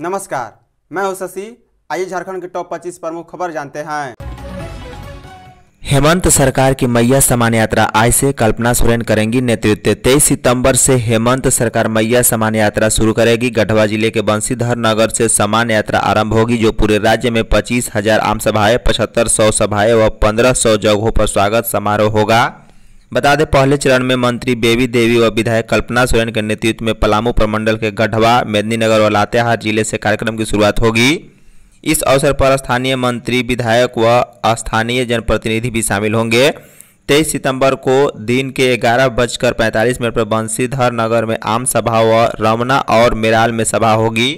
नमस्कार मैं हूं शशि आइए झारखंड के टॉप 25 प्रमुख खबर जानते हैं हेमंत सरकार की मैया समान यात्रा आज से कल्पना सोरेन करेंगी नेतृत्व 23 सितंबर से हेमंत सरकार मैया समान यात्रा शुरू करेगी गढ़वा जिले के बंशीधर नगर से समान यात्रा आरंभ होगी जो पूरे राज्य में पच्चीस हजार आम सभाएं पचहत्तर सौ सभाएं व पंद्रह सौ जगहों पर स्वागत समारोह होगा बता दें पहले चरण में मंत्री बेबी देवी व विधायक कल्पना सोरेन के नेतृत्व में पलामू प्रमंडल के गढ़वा मेदिनीनगर और लातेहार जिले से कार्यक्रम की शुरुआत होगी इस अवसर पर स्थानीय मंत्री विधायक व स्थानीय जनप्रतिनिधि भी शामिल होंगे तेईस सितंबर को दिन के ग्यारह बजकर पैंतालीस मिनट पर बंशीधर नगर में आम सभा व रमना और मेराल में सभा होगी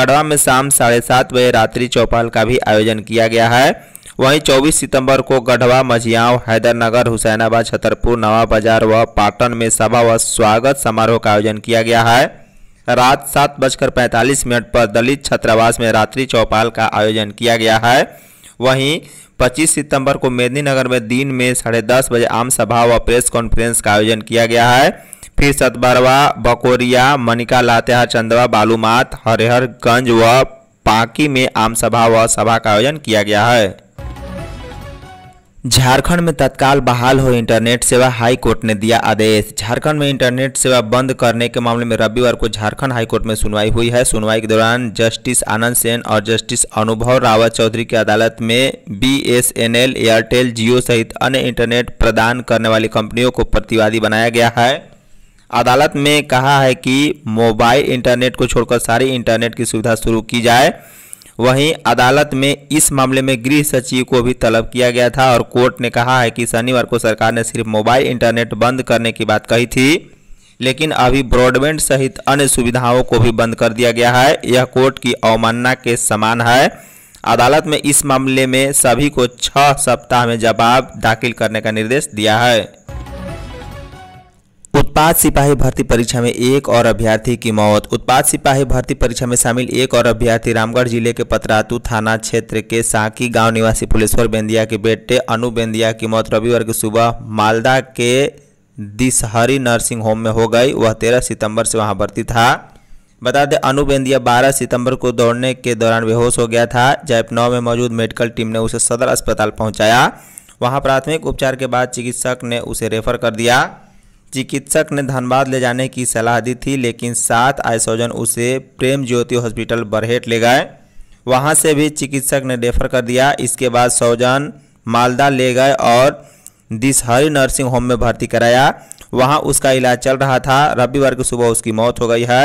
गढ़वा में शाम साढ़े सात बजे रात्रि चौपाल का भी आयोजन किया गया है वहीं 24 सितंबर को गढ़वा मझियाओं हैदरनगर हुसैनाबाद छतरपुर नवा बाजार व पाटन में सभा व स्वागत समारोह का आयोजन किया गया है रात सात बजकर पैंतालीस मिनट पर दलित छात्रावास में रात्रि चौपाल का आयोजन किया गया है वहीं 25 सितंबर को मेदिनीनगर में दिन में साढ़े दस बजे आम सभा व प्रेस कॉन्फ्रेंस का आयोजन किया गया है फिर सतबरवा बकोरिया मनिका लातेहार चंदवा बालूमात हरिहरगंज व पाकी में आम सभा व सभा का आयोजन किया गया है झारखंड में तत्काल बहाल हो इंटरनेट सेवा हाई कोर्ट ने दिया आदेश झारखंड में इंटरनेट सेवा बंद करने के मामले में रविवार को झारखंड हाई कोर्ट में सुनवाई हुई है सुनवाई के दौरान जस्टिस आनंद सेन और जस्टिस अनुभव रावत चौधरी की अदालत में बीएसएनएल, एयरटेल जियो सहित अन्य इंटरनेट प्रदान करने वाली कंपनियों को प्रतिवादी बनाया गया है अदालत में कहा है कि मोबाइल इंटरनेट को छोड़कर सारी इंटरनेट की सुविधा शुरू की जाए वहीं अदालत में इस मामले में गृह सचिव को भी तलब किया गया था और कोर्ट ने कहा है कि शनिवार को सरकार ने सिर्फ मोबाइल इंटरनेट बंद करने की बात कही थी लेकिन अभी ब्रॉडबैंड सहित अन्य सुविधाओं को भी बंद कर दिया गया है यह कोर्ट की अवमानना के समान है अदालत में इस मामले में सभी को छह सप्ताह में जवाब दाखिल करने का निर्देश दिया है उत्पाद सिपाही भर्ती परीक्षा में एक और अभ्यर्थी की मौत उत्पाद सिपाही भर्ती परीक्षा में शामिल एक और अभ्यर्थी रामगढ़ जिले के पतरातू थाना क्षेत्र के साकी गांव निवासी पुलेश्वर बेंदिया के बेटे अनु बेंदिया की मौत रविवार की सुबह मालदा के दिसहरी नर्सिंग होम में हो गई वह तेरह सितंबर से वहां भर्ती था बता दें अनु बेंदिया बारह सितंबर को दौड़ने के दौरान बेहोश हो गया था जयपनौ में मौजूद मेडिकल टीम ने उसे सदर अस्पताल पहुंचाया वहाँ प्राथमिक उपचार के बाद चिकित्सक ने उसे रेफर कर दिया चिकित्सक ने धनबाद ले जाने की सलाह दी थी लेकिन सात आयसोजन उसे प्रेम ज्योति हॉस्पिटल बरहेट ले गए वहाँ से भी चिकित्सक ने रेफर कर दिया इसके बाद सौजन मालदा ले गए और दिसहरी नर्सिंग होम में भर्ती कराया वहाँ उसका इलाज चल रहा था रविवार की सुबह उसकी मौत हो गई है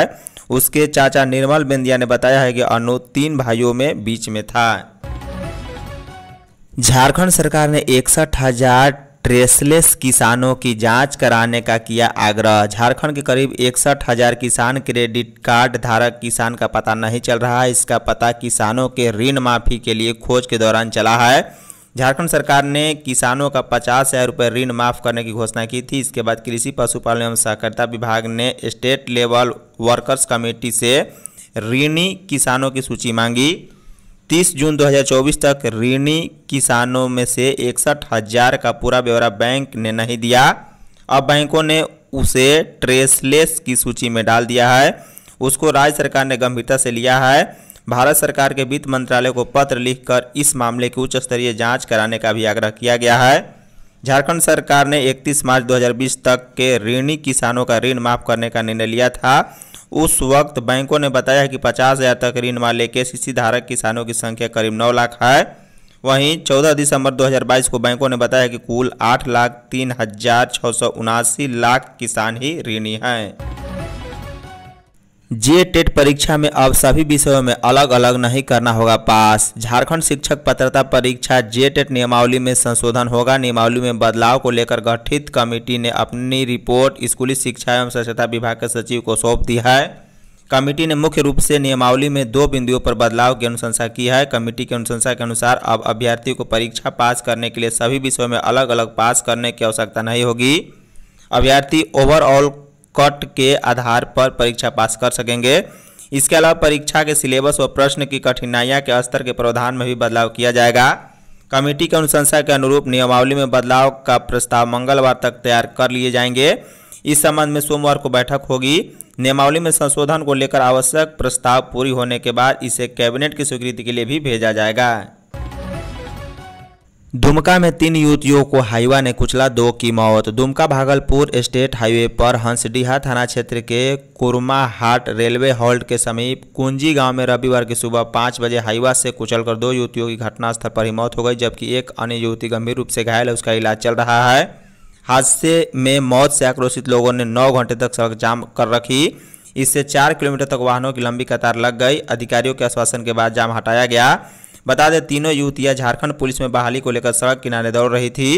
उसके चाचा निर्मल बिंदिया ने बताया है कि अनु तीन भाइयों में बीच में था झारखंड सरकार ने इकसठ हजार ट्रेसलेस किसानों की जांच कराने का किया आग्रह झारखंड के करीब इकसठ हजार किसान क्रेडिट कार्ड धारक किसान का पता नहीं चल रहा है इसका पता किसानों के ऋण माफी के लिए खोज के दौरान चला है झारखंड सरकार ने किसानों का पचास हज़ार रुपये ऋण माफ़ करने की घोषणा की थी इसके बाद कृषि पशुपालन एवं सहकारिता विभाग ने स्टेट लेवल वर्कर्स कमेटी से ऋणी किसानों की सूची मांगी 30 जून 2024 तक ऋणी किसानों में से इकसठ हजार का पूरा ब्यौरा बैंक ने नहीं दिया अब बैंकों ने उसे ट्रेसलेस की सूची में डाल दिया है उसको राज्य सरकार ने गंभीरता से लिया है भारत सरकार के वित्त मंत्रालय को पत्र लिखकर इस मामले की उच्च स्तरीय जांच कराने का भी आग्रह किया गया है झारखंड सरकार ने 31 मार्च 2020 तक के ऋणी किसानों का ऋण माफ करने का निर्णय लिया था उस वक्त बैंकों ने बताया कि पचास हज़ार तक ऋण वाले के सीसी धारक किसानों की संख्या करीब नौ लाख है वहीं 14 दिसंबर 2022 को बैंकों ने बताया कि कुल आठ लाख तीन हजार छः सौ उनासी लाख किसान ही ऋणी हैं जे टेट परीक्षा में अब सभी विषयों में अलग अलग नहीं करना होगा पास झारखंड शिक्षक पात्रता परीक्षा जे टेट नियमावली में संशोधन होगा नियमावली में बदलाव को लेकर गठित कमेटी ने अपनी रिपोर्ट स्कूली शिक्षा एवं स्वच्छता विभाग के सचिव को सौंप दी है कमेटी ने मुख्य रूप से नियमावली में दो बिंदुओं पर बदलाव की अनुशंसा की है कमेटी की अनुशंसा के अनुसार अब अभ्यर्थियों को परीक्षा पास करने के लिए सभी विषयों में अलग अलग पास करने की आवश्यकता नहीं होगी अभ्यर्थी ओवरऑल कट के आधार पर परीक्षा पास कर सकेंगे इसके अलावा परीक्षा के सिलेबस व प्रश्न की कठिनाइयाँ के स्तर के प्रावधान में भी बदलाव किया जाएगा कमेटी की अनुशंसा के अनुरूप नियमावली में बदलाव का प्रस्ताव मंगलवार तक तैयार कर लिए जाएंगे इस संबंध में सोमवार को बैठक होगी नियमावली में संशोधन को लेकर आवश्यक प्रस्ताव पूरी होने के बाद इसे कैबिनेट की स्वीकृति के लिए भी भेजा जाएगा दुमका में तीन युवतियों को हाईवा ने कुचला दो की मौत दुमका भागलपुर स्टेट हाईवे पर हंसडीहा थाना क्षेत्र के कुरमा हाट रेलवे हॉल्ट के समीप कुंजी गांव में रविवार की सुबह पाँच बजे हाईवा से कुचलकर दो युवतियों की घटनास्थल पर ही मौत हो गई जबकि एक अन्य युवती गंभीर रूप से घायल है उसका इलाज चल रहा है हादसे में मौत से आक्रोशित लोगों ने नौ घंटे तक सड़क जाम कर रखी इससे चार किलोमीटर तक वाहनों की लंबी कतार लग गई अधिकारियों के आश्वासन के बाद जाम हटाया गया बता दें तीनों युवतियाँ झारखंड पुलिस में बहाली को लेकर सड़क किनारे दौड़ रही थी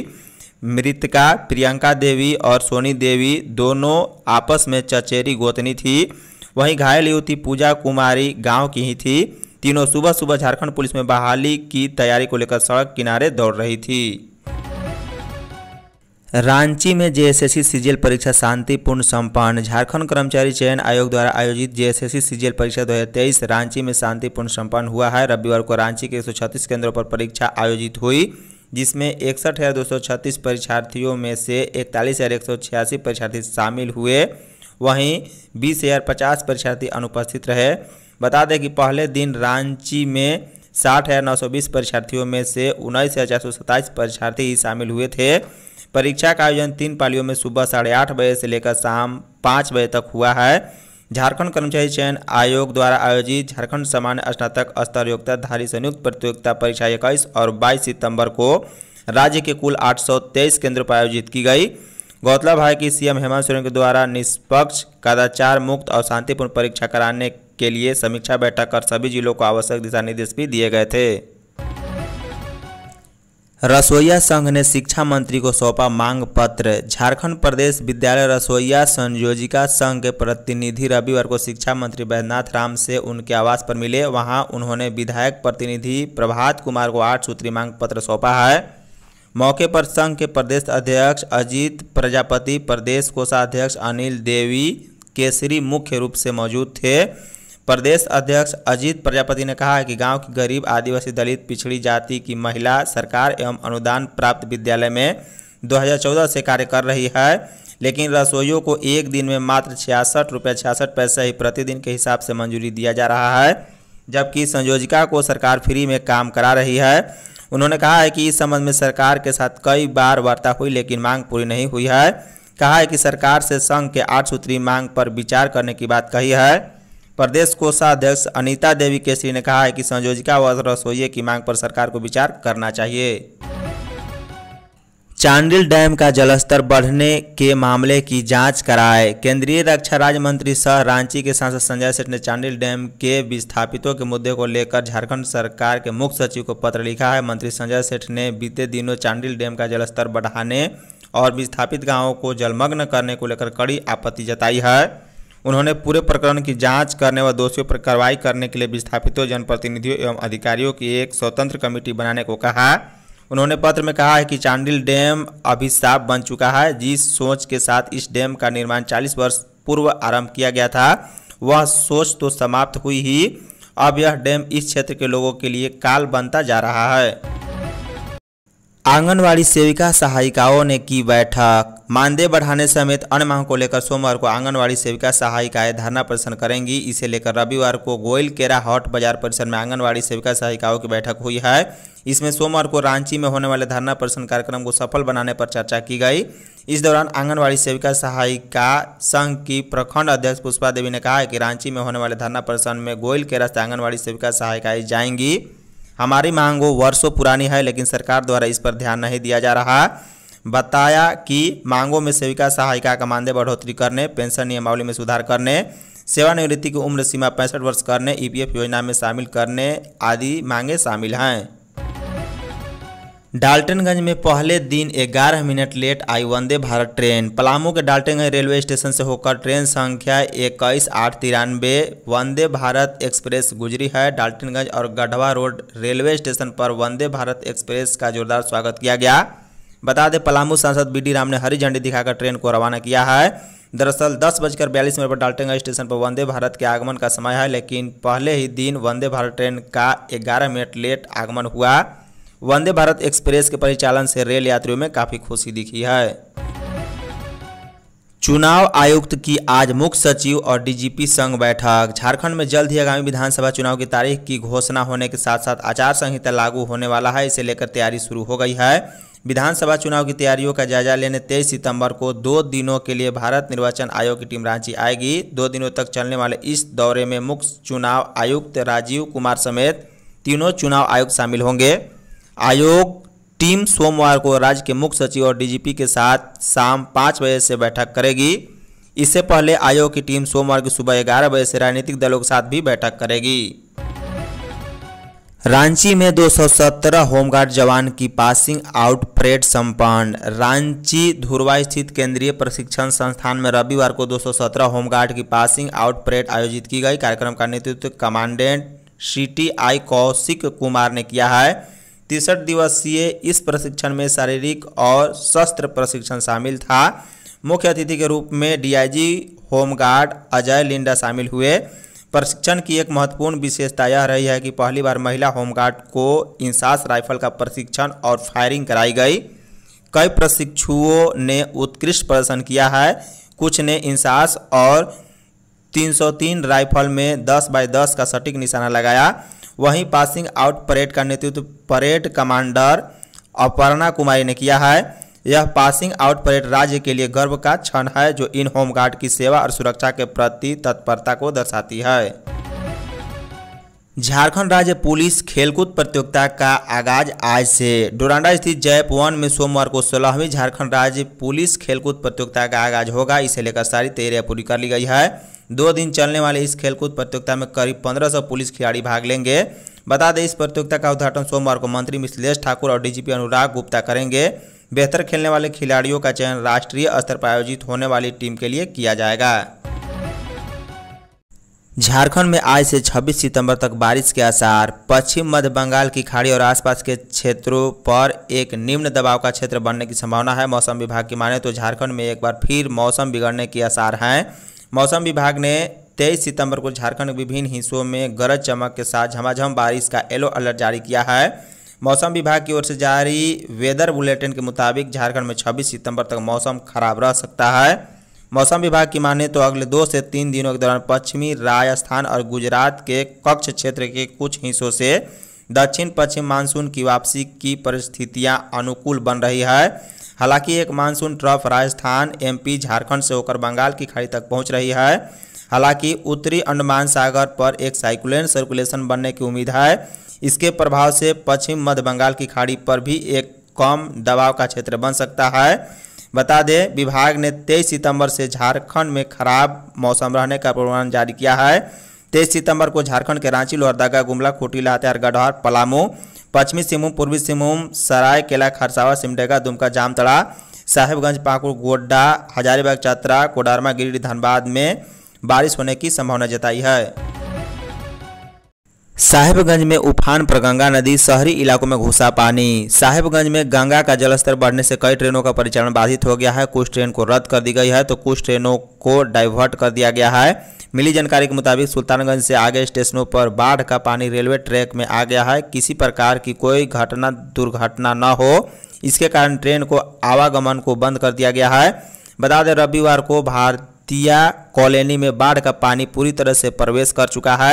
मृतका प्रियंका देवी और सोनी देवी दोनों आपस में चचेरी गोतनी थी वहीं घायल युवती पूजा कुमारी गांव की ही थी तीनों सुबह सुबह झारखंड पुलिस में बहाली की तैयारी को लेकर सड़क किनारे दौड़ रही थी रांची में जेएसएससी सीजीएल परीक्षा शांतिपूर्ण संपन्न झारखंड कर्मचारी चयन आयोग द्वारा आयोजित जेएसएससी सीजीएल परीक्षा 2023 रांची में शांतिपूर्ण संपन्न हुआ है रविवार को रांची के एक केंद्रों पर परीक्षा आयोजित हुई जिसमें इकसठ हज़ार दो सौ छत्तीस परीक्षार्थियों में से इकतालीस हज़ार एक सौ छियासी परीक्षार्थी शामिल हुए वहीं बीस हज़ार पचास परीक्षार्थी अनुपस्थित रहे बता दें कि पहले दिन रांची में साठ हज़ार नौ सौ बीस परीक्षार्थियों में से उन्नीस हज़ार चार सौ सत्ताईस परीक्षार्थी शामिल हुए थे परीक्षा का आयोजन तीन पालियों में सुबह साढ़े आठ बजे से लेकर शाम पाँच बजे तक हुआ है झारखंड कर्मचारी चयन आयोग द्वारा आयोजित झारखंड सामान्य स्नातक स्तर योग्यताधारी संयुक्त प्रतियोगिता परीक्षा इक्कीस और बाईस सितंबर को राज्य के कुल आठ केंद्रों पर आयोजित की गई गौतलब है कि सीएम हेमंत सोरेन के द्वारा निष्पक्ष कदाचार मुक्त और शांतिपूर्ण परीक्षा कराने के लिए समीक्षा बैठक कर सभी जिलों को आवश्यक दिशा निर्देश भी दिए गए थे रसोईया संघ ने शिक्षा मंत्री को सौंपा मांग पत्र झारखंड प्रदेश विद्यालय रसोईया संयोजिका संघ के प्रतिनिधि रविवार को शिक्षा मंत्री बैद्यनाथ राम से उनके आवास पर मिले वहां उन्होंने विधायक प्रतिनिधि प्रभात कुमार को आठ सूत्री मांग पत्र सौंपा है मौके पर संघ के प्रदेश अध्यक्ष अजीत प्रजापति प्रदेश कोषाध्यक्ष अनिल देवी केसरी मुख्य रूप से मौजूद थे प्रदेश अध्यक्ष अजीत प्रजापति ने कहा है कि गांव की गरीब आदिवासी दलित पिछड़ी जाति की महिला सरकार एवं अनुदान प्राप्त विद्यालय में 2014 से कार्य कर रही है लेकिन रसोइयों को एक दिन में मात्र छियासठ रुपये छियासठ पैसे ही प्रतिदिन के हिसाब से मंजूरी दिया जा रहा है जबकि संयोजिका को सरकार फ्री में काम करा रही है उन्होंने कहा है कि इस संबंध में सरकार के साथ कई बार वार्ता हुई लेकिन मांग पूरी नहीं हुई है कहा है कि सरकार से संघ के आठ सूत्री मांग पर विचार करने की बात कही है प्रदेश कोषाध्यक्ष अनीता देवी केसरी ने कहा है कि संयोजिका व रसोइये की मांग पर सरकार को विचार करना चाहिए चांडिल डैम का जलस्तर बढ़ने के मामले की जांच कराए केंद्रीय रक्षा राज्य मंत्री सह रांची के सांसद संजय सेठ ने चांडिल डैम के विस्थापितों के मुद्दे को लेकर झारखंड सरकार के मुख्य सचिव को पत्र लिखा है मंत्री संजय सेठ ने बीते दिनों चांडिल डैम का जलस्तर बढ़ाने और विस्थापित गांवों को जलमग्न करने को लेकर कड़ी आपत्ति जताई है उन्होंने पूरे प्रकरण की जांच करने व दोषियों पर कार्रवाई करने के लिए विस्थापितों जनप्रतिनिधियों एवं अधिकारियों की एक स्वतंत्र कमेटी बनाने को कहा उन्होंने पत्र में कहा है कि चांडिल डैम साफ बन चुका है जिस सोच के साथ इस डैम का निर्माण 40 वर्ष पूर्व आरंभ किया गया था वह सोच तो समाप्त हुई ही अब यह डैम इस क्षेत्र के लोगों के लिए काल बनता जा रहा है आंगनवाड़ी सेविका सहायिकाओं ने की बैठक मानदेय बढ़ाने समेत अन्य मांग को लेकर सोमवार को आंगनवाड़ी सेविका सहायिकाएं धरना प्रदर्शन करेंगी इसे लेकर रविवार को गोयल केरा हॉट बाजार परिसर में आंगनवाड़ी सेविका सहायिकाओं की बैठक हुई है इसमें सोमवार को रांची में होने वाले धरना प्रदर्शन कार्यक्रम को सफल बनाने पर चर्चा की गई इस दौरान आंगनवाड़ी सेविका सहायिका संघ की प्रखंड अध्यक्ष पुष्पा देवी ने कहा कि रांची में होने वाले धरना प्रदर्शन में गोयल केरा से आंगनबाड़ी सेविका सहायिकाएं जाएंगी हमारी मांगों वर्षों पुरानी है लेकिन सरकार द्वारा इस पर ध्यान नहीं दिया जा रहा बताया कि मांगों में सेविका सहायिका का मानदेय बढ़ोतरी करने पेंशन नियमावली में सुधार करने सेवानिवृत्ति की उम्र सीमा पैंसठ वर्ष करने ईपीएफ योजना में शामिल करने आदि मांगे शामिल हैं डाल्टनगंज में पहले दिन 11 मिनट लेट आई वंदे भारत ट्रेन पलामू के डाल्टनगंज रेलवे स्टेशन से होकर ट्रेन संख्या इक्कीस आठ तिरानवे वंदे भारत एक्सप्रेस गुजरी है डाल्टनगंज और गढ़वा रोड रेलवे स्टेशन पर वंदे भारत एक्सप्रेस का जोरदार स्वागत किया गया बता दें पलामू सांसद बी राम ने हरी झंडी दिखाकर ट्रेन को रवाना किया है दरअसल दस बजकर बयालीस मिनट पर डाल्टनगंज स्टेशन पर वंदे भारत के आगमन का समय है लेकिन पहले ही दिन वंदे भारत ट्रेन का ग्यारह मिनट लेट आगमन हुआ वंदे भारत एक्सप्रेस के परिचालन से रेल यात्रियों में काफ़ी खुशी दिखी है चुनाव आयुक्त की आज मुख्य सचिव और डीजीपी संघ बैठक झारखंड में जल्द ही आगामी विधानसभा चुनाव की तारीख की घोषणा होने के साथ साथ आचार संहिता लागू होने वाला है इसे लेकर तैयारी शुरू हो गई है विधानसभा चुनाव की तैयारियों का जायजा लेने तेईस सितंबर को दो दिनों के लिए भारत निर्वाचन आयोग की टीम रांची आएगी दो दिनों तक चलने वाले इस दौरे में मुख्य चुनाव आयुक्त राजीव कुमार समेत तीनों चुनाव आयुक्त शामिल होंगे आयोग टीम सोमवार को राज्य के मुख्य सचिव और डीजीपी के साथ शाम पाँच बजे से बैठक करेगी इससे पहले आयोग की टीम सोमवार की सुबह ग्यारह बजे से राजनीतिक दलों के साथ भी बैठक करेगी रांची में 217 होमगार्ड जवान की पासिंग आउट परेड संपन्न रांची धुरवा स्थित केंद्रीय प्रशिक्षण संस्थान में रविवार को 217 होमगार्ड की पासिंग आउट परेड आयोजित की गई कार्यक्रम का नेतृत्व commandant C T I Kaushik Kumar ने किया है तिरसठ दिवसीय इस प्रशिक्षण में शारीरिक और शस्त्र प्रशिक्षण शामिल था मुख्य अतिथि के रूप में डीआईजी होमगार्ड अजय लिंडा शामिल हुए प्रशिक्षण की एक महत्वपूर्ण विशेषता यह रही है कि पहली बार महिला होमगार्ड को इंसास राइफल का प्रशिक्षण और फायरिंग कराई गई कई प्रशिक्षुओं ने उत्कृष्ट प्रदर्शन किया है कुछ ने इंसास और 303 राइफल में 10 बाय 10 का सटीक निशाना लगाया वहीं पासिंग आउट परेड का नेतृत्व परेड कमांडर अपर्णा कुमारी ने किया है यह पासिंग आउट परेड राज्य के लिए गर्व का क्षण है जो इन होमगार्ड की सेवा और सुरक्षा के प्रति तत्परता को दर्शाती है झारखंड राज्य पुलिस खेलकूद प्रतियोगिता का आगाज आज से डोरांडा स्थित जयप वन में सोमवार को सोलहवीं झारखंड राज्य पुलिस खेलकूद प्रतियोगिता का आगाज होगा इसे लेकर सारी तैयारियां पूरी कर ली गई है दो दिन चलने वाले इस खेलकूद प्रतियोगिता में करीब 1500 पुलिस खिलाड़ी भाग लेंगे बता दें इस प्रतियोगिता का उद्घाटन सोमवार को मंत्री मिथिलेश ठाकुर और डीजीपी अनुराग गुप्ता करेंगे बेहतर खेलने वाले खिलाड़ियों का चयन राष्ट्रीय स्तर पर आयोजित होने वाली टीम के लिए किया जाएगा झारखंड में आज से 26 सितंबर तक बारिश के आसार पश्चिम मध्य बंगाल की खाड़ी और आसपास के क्षेत्रों पर एक निम्न दबाव का क्षेत्र बनने की संभावना है मौसम विभाग की माने तो झारखंड में एक बार फिर मौसम बिगड़ने के आसार हैं मौसम विभाग ने 23 सितंबर को झारखंड के विभिन्न हिस्सों में गरज चमक के साथ झमाझम बारिश का येलो अलर्ट जारी किया है मौसम विभाग की ओर से जारी वेदर बुलेटिन के मुताबिक झारखंड में 26 सितंबर तक मौसम खराब रह सकता है मौसम विभाग की माने तो अगले दो से तीन दिनों के दौरान पश्चिमी राजस्थान और गुजरात के कक्ष क्षेत्र के कुछ हिस्सों से दक्षिण पश्चिम मानसून की वापसी की परिस्थितियां अनुकूल बन रही है हालांकि एक monsoon trough Rajasthan MP Jharkhand से होकर बंगाल की खाड़ी तक पहुंच रही है हालांकि उत्तरी अंडमान सागर पर एक साइक्लोन सर्कुलेशन बनने की उम्मीद है इसके प्रभाव से पश्चिम मध्य बंगाल की खाड़ी पर भी एक कम दबाव का क्षेत्र बन सकता है बता दें विभाग ने 23 सितंबर से झारखंड में खराब मौसम रहने का पूर्वानुमान जारी किया है तेईस सितंबर को झारखंड के रांची लोहरदगा गुमला खूटी लातेहार गढ़ पलामू पश्चिमी सिंहभूम पूर्वी सिंहभूम सराय केला खरसावा सिमडेगा दुमका जामतड़ा साहेबगंज पाकुड़ गोड्डा हजारीबाग चतरा कोडारमा गिरिडीह धनबाद में बारिश होने की संभावना जताई है साहेबगंज में उफान पर गंगा नदी शहरी इलाकों में घुसा पानी साहेबगंज में गंगा का जलस्तर बढ़ने से कई ट्रेनों का परिचालन बाधित हो गया है कुछ ट्रेन को रद्द कर दी गई है तो कुछ ट्रेनों को डाइवर्ट कर दिया गया है मिली जानकारी के मुताबिक सुल्तानगंज से आगे स्टेशनों पर बाढ़ का पानी रेलवे ट्रैक में आ गया है किसी प्रकार की कोई घटना दुर्घटना न हो इसके कारण ट्रेन को आवागमन को बंद कर दिया गया है बता दें रविवार को भारतीय कॉलोनी में बाढ़ का पानी पूरी तरह से प्रवेश कर चुका है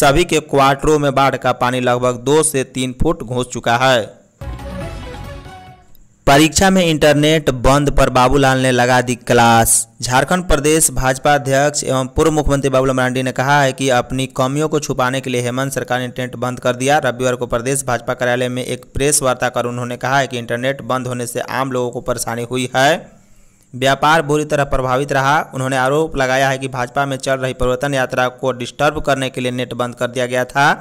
सभी के क्वार्टरों में बाढ़ का पानी लगभग दो से तीन फुट घुस चुका है परीक्षा में इंटरनेट बंद पर बाबूलाल ने लगा दी क्लास झारखंड प्रदेश भाजपा अध्यक्ष एवं पूर्व मुख्यमंत्री बाबूलाल मरांडी ने कहा है कि अपनी कमियों को छुपाने के लिए हेमंत सरकार ने इंटरनेट बंद कर दिया रविवार को प्रदेश भाजपा कार्यालय में एक प्रेस वार्ता कर उन्होंने कहा है कि इंटरनेट बंद होने से आम लोगों को परेशानी हुई है व्यापार बुरी तरह प्रभावित रहा उन्होंने आरोप लगाया है कि भाजपा में चल रही परिवर्तन यात्रा को डिस्टर्ब करने के लिए नेट बंद कर दिया गया था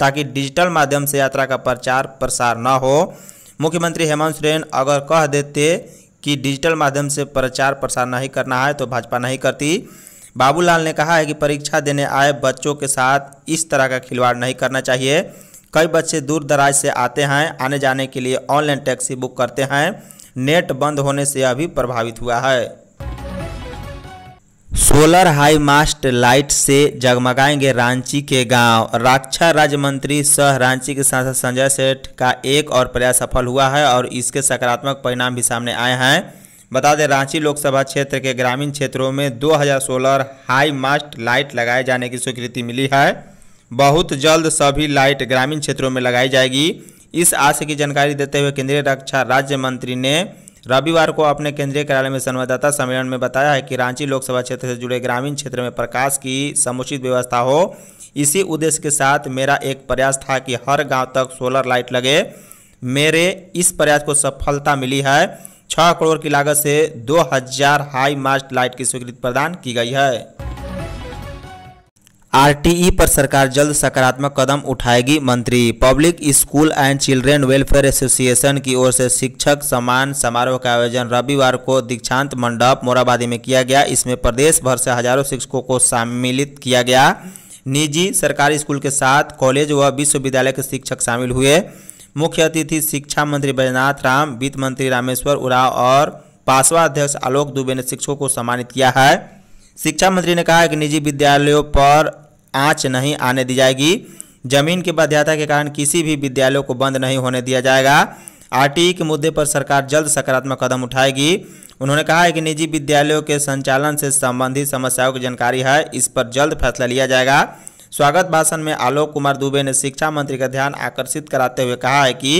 ताकि डिजिटल माध्यम से यात्रा का प्रचार प्रसार न हो मुख्यमंत्री हेमंत सोरेन अगर कह देते कि डिजिटल माध्यम से प्रचार प्रसार नहीं करना है तो भाजपा नहीं करती बाबूलाल ने कहा है कि परीक्षा देने आए बच्चों के साथ इस तरह का खिलवाड़ नहीं करना चाहिए कई बच्चे दूर दराज से आते हैं आने जाने के लिए ऑनलाइन टैक्सी बुक करते हैं नेट बंद होने से अभी प्रभावित हुआ है सोलर हाई मास्ट लाइट से जगमगाएंगे रांची के गांव रक्षा राज्य मंत्री सह रांची के सांसद संजय सेठ का एक और प्रयास सफल हुआ है और इसके सकारात्मक परिणाम भी सामने आए हैं बता दें रांची लोकसभा क्षेत्र के ग्रामीण क्षेत्रों में 2000 सोलर हाई मास्ट लाइट लगाए जाने की स्वीकृति मिली है बहुत जल्द सभी लाइट ग्रामीण क्षेत्रों में लगाई जाएगी इस आशय की जानकारी देते हुए केंद्रीय रक्षा राज्य मंत्री ने रविवार को अपने केंद्रीय कार्यालय में संवाददाता सम्मेलन में बताया है कि रांची लोकसभा क्षेत्र से जुड़े ग्रामीण क्षेत्र में प्रकाश की समुचित व्यवस्था हो इसी उद्देश्य के साथ मेरा एक प्रयास था कि हर गांव तक सोलर लाइट लगे मेरे इस प्रयास को सफलता मिली है छः करोड़ की लागत से दो हाई मास्ट लाइट की स्वीकृति प्रदान की गई है आरटीई पर सरकार जल्द सकारात्मक कदम उठाएगी मंत्री public school and children welfare association की ओर से शिक्षक सम्मान समारोह का आयोजन रविवार को दीक्षांत मंडप मोराबादी में किया गया इसमें प्रदेश भर से हजारों शिक्षकों को सम्मिलित किया गया निजी सरकारी स्कूल के साथ कॉलेज व विश्वविद्यालय के शिक्षक शामिल हुए मुख्य अतिथि शिक्षा मंत्री बैजनाथ राम वित्त मंत्री रामेश्वर उराव और पासवा अध्यक्ष आलोक दुबे ने शिक्षकों को सम्मानित किया है शिक्षा मंत्री ने कहा कि निजी विद्यालयों पर आँच नहीं आने दी जाएगी जमीन की बाध्यता के कारण किसी भी विद्यालयों को बंद नहीं होने दिया जाएगा आरटीई के मुद्दे पर सरकार जल्द सकारात्मक कदम उठाएगी उन्होंने कहा है कि निजी विद्यालयों के संचालन से संबंधित समस्याओं की जानकारी है इस पर जल्द फैसला लिया जाएगा स्वागत भाषण में आलोक कुमार दुबे ने शिक्षा मंत्री का ध्यान आकर्षित कराते हुए कहा है कि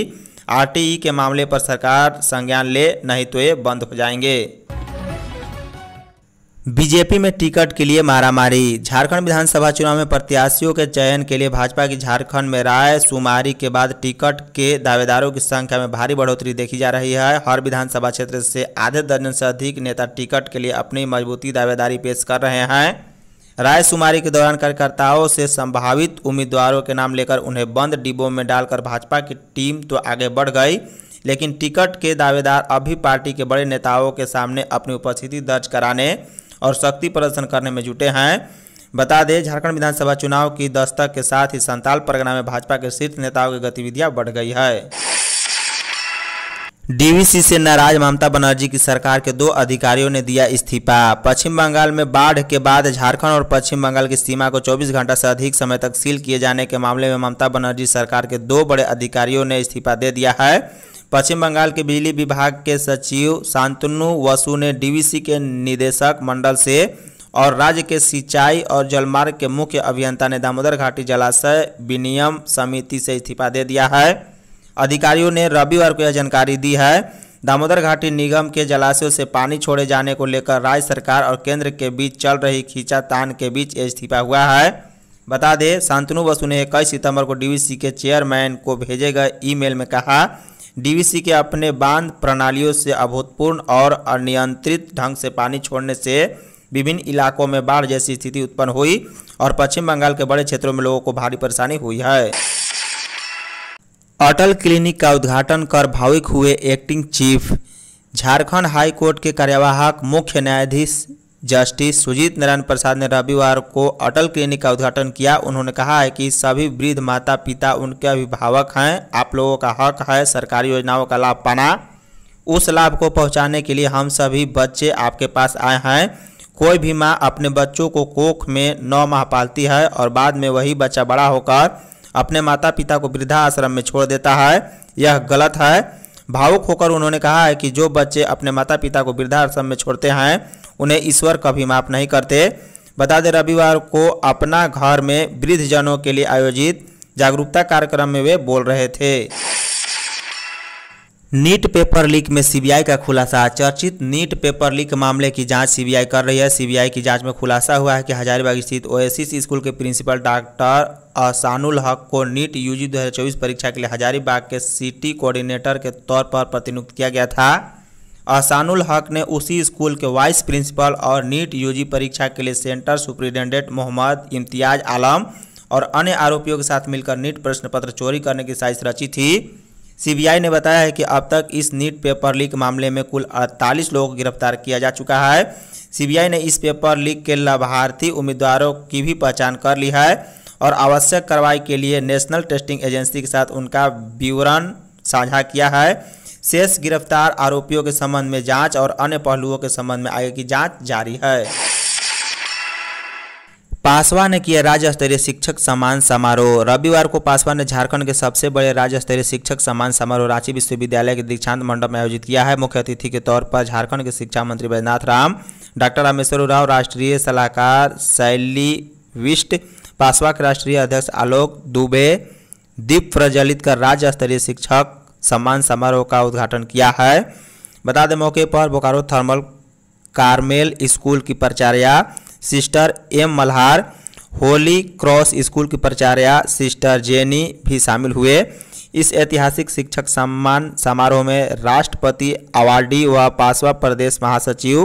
आरटीई के मामले पर सरकार संज्ञान ले नहीं तो ये बंद हो जाएंगे बीजेपी में टिकट के लिए मारामारी झारखंड विधानसभा चुनाव में प्रत्याशियों के चयन के लिए भाजपा की झारखंड में राय शुमारी के बाद टिकट के दावेदारों की संख्या में भारी बढ़ोतरी देखी जा रही है हर विधानसभा क्षेत्र से आधे दर्जन से अधिक नेता टिकट के लिए अपनी मजबूती दावेदारी पेश कर रहे हैं रायशुमारी के दौरान कार्यकर्ताओं से संभावित उम्मीदवारों के नाम लेकर उन्हें बंद डिब्बों में डालकर भाजपा की टीम तो आगे बढ़ गई लेकिन टिकट के दावेदार अभी पार्टी के बड़े नेताओं के सामने अपनी उपस्थिति दर्ज कराने और शक्ति प्रदर्शन करने में जुटे हैं बता दें झारखंड विधानसभा चुनाव की दस्तक के साथ ही संताल परगना में भाजपा के शीर्ष नेताओं की गतिविधियां बढ़ गई है डीवीसी से नाराज ममता बनर्जी की सरकार के दो अधिकारियों ने दिया इस्तीफा पश्चिम बंगाल में बाढ़ के बाद झारखंड और पश्चिम बंगाल की सीमा को 24 घंटा से अधिक समय तक सील किए जाने के मामले में ममता बनर्जी सरकार के दो बड़े अधिकारियों ने इस्तीफा दे दिया है पश्चिम बंगाल के बिजली विभाग के सचिव शांतनु वसु ने डीवीसी के निदेशक मंडल से और राज्य के सिंचाई और जलमार्ग के मुख्य अभियंता ने दामोदर घाटी जलाशय विनियम समिति से इस्तीफा दे दिया है अधिकारियों ने रविवार को यह जानकारी दी है दामोदर घाटी निगम के जलाशयों से पानी छोड़े जाने को लेकर राज्य सरकार और केंद्र के बीच चल रही खींचातान के बीच यह इस्तीफा हुआ है बता दें शांतनु बसु ने इक्कीस सितंबर को डीवीसी के चेयरमैन को भेजे गए ईमेल में कहा डीवीसी के अपने बांध प्रणालियों से अभूतपूर्ण और अनियंत्रित ढंग से पानी छोड़ने से विभिन्न इलाकों में बाढ़ जैसी स्थिति उत्पन्न हुई और पश्चिम बंगाल के बड़े क्षेत्रों में लोगों को भारी परेशानी हुई है अटल क्लिनिक का उद्घाटन कर भाविक हुए acting chief Jharkhand high court के कार्यवाहक मुख्य न्यायाधीश जस्टिस सुजीत नारायण प्रसाद ने रविवार को अटल क्लिनिक का उद्घाटन किया उन्होंने कहा है कि सभी वृद्ध माता पिता उनके अभिभावक हैं आप लोगों का हक है सरकारी योजनाओं का लाभ पाना उस लाभ को पहुंचाने के लिए हम सभी बच्चे आपके पास आए हैं कोई भी माँ अपने बच्चों को कोख में नौ माह पालती है और बाद में वही बच्चा बड़ा होकर अपने माता पिता को वृद्धा आश्रम में छोड़ देता है यह गलत है भावुक होकर उन्होंने कहा है कि जो बच्चे अपने माता पिता को वृद्धा आश्रम में छोड़ते हैं उन्हें ईश्वर कभी माफ नहीं करते बता दें रविवार को अपना घर में वृद्धजनों के लिए आयोजित जागरूकता कार्यक्रम में वे बोल रहे थे नीट पेपर लीक में सीबीआई का खुलासा चर्चित नीट पेपर लीक मामले की जांच सीबीआई कर रही है सीबीआई की जांच में खुलासा हुआ है कि हजारीबाग स्थित ओएसिस स्कूल के प्रिंसिपल डॉक्टर असानुल हक को नीट यूजी 2024 परीक्षा के लिए हजारीबाग के सिटी कोऑर्डिनेटर के तौर पर प्रतिनियुक्त किया गया था अहसानुल हक ने उसी स्कूल के वाइस प्रिंसिपल और नीट यूजी परीक्षा के लिए सेंटर सुप्रिटेंडेंट मोहम्मद इम्तियाज आलम और अन्य आरोपियों के साथ मिलकर नीट प्रश्न पत्र चोरी करने की साजिश रची थी सीबीआई ने बताया है कि अब तक इस नीट पेपर लीक मामले में कुल 48 लोगों को गिरफ्तार किया जा चुका है सीबीआई ने इस पेपर लीक के लाभार्थी उम्मीदवारों की भी पहचान कर ली है और आवश्यक कार्रवाई के लिए नेशनल टेस्टिंग एजेंसी के साथ उनका विवरण साझा किया है शेष गिरफ्तार आरोपियों के संबंध में जांच और अन्य पहलुओं के संबंध में आगे की जांच जारी है पासवा ने किया राज्य स्तरीय शिक्षक सम्मान समारोह रविवार को पासवा ने झारखंड के सबसे बड़े राज्य स्तरीय शिक्षक सम्मान समारोह रांची विश्वविद्यालय के दीक्षांत मंडप में आयोजित किया है मुख्य अतिथि के तौर पर झारखंड के शिक्षा मंत्री बैद्यनाथ राम डॉक्टर रामेश्वर राव राष्ट्रीय सलाहकार शैली विष्ट पासवा के राष्ट्रीय अध्यक्ष आलोक दुबे दीप प्रज्वलित कर राज्य स्तरीय शिक्षक सम्मान समारोह का उद्घाटन किया है बता दें मौके पर बोकारो थर्मल कारमेल स्कूल की प्राचार्या sister M Malhar Holy Cross school की प्राचार्या सिस्टर जेनी भी शामिल हुए इस ऐतिहासिक शिक्षक सम्मान समारोह में राष्ट्रपति अवार्डी व पासवा प्रदेश महासचिव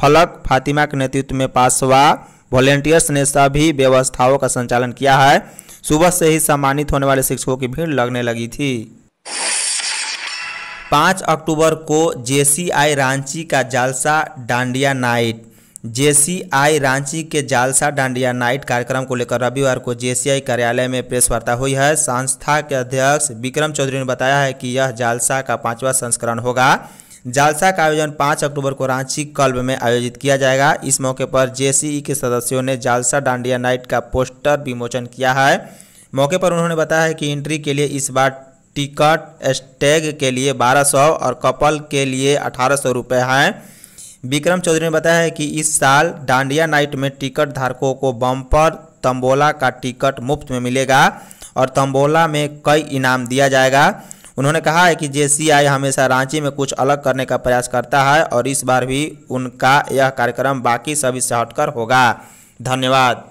फलक फातिमा के नेतृत्व में पासवा वॉलेंटियर्स ने सभी व्यवस्थाओं का संचालन किया है सुबह से ही सम्मानित होने वाले शिक्षकों की भीड़ लगने लगी थी पाँच अक्टूबर को जेसीआई रांची का जालसा डांडिया नाइट जेसीआई रांची के जालसा डांडिया नाइट कार्यक्रम को लेकर रविवार को जेसीआई कार्यालय में प्रेस वार्ता हुई है संस्था के अध्यक्ष विक्रम चौधरी ने बताया है कि यह जालसा का पांचवा संस्करण होगा जालसा का आयोजन 5 अक्टूबर को रांची क्लब में आयोजित किया जाएगा इस मौके पर जेसीई के सदस्यों ने जालसा डांडिया नाइट का पोस्टर विमोचन किया है मौके पर उन्होंने बताया है कि एंट्री के लिए इस बार टिकट स्टैग के लिए 1200 और कपल के लिए 1800 रुपए हैं विक्रम चौधरी ने बताया है कि इस साल डांडिया नाइट में टिकट धारकों को बम्पर तंबोला का टिकट मुफ्त में मिलेगा और तंबोला में कई इनाम दिया जाएगा उन्होंने कहा है कि जे हमेशा रांची में कुछ अलग करने का प्रयास करता है और इस बार भी उनका यह कार्यक्रम बाकी सभी से हटकर होगा धन्यवाद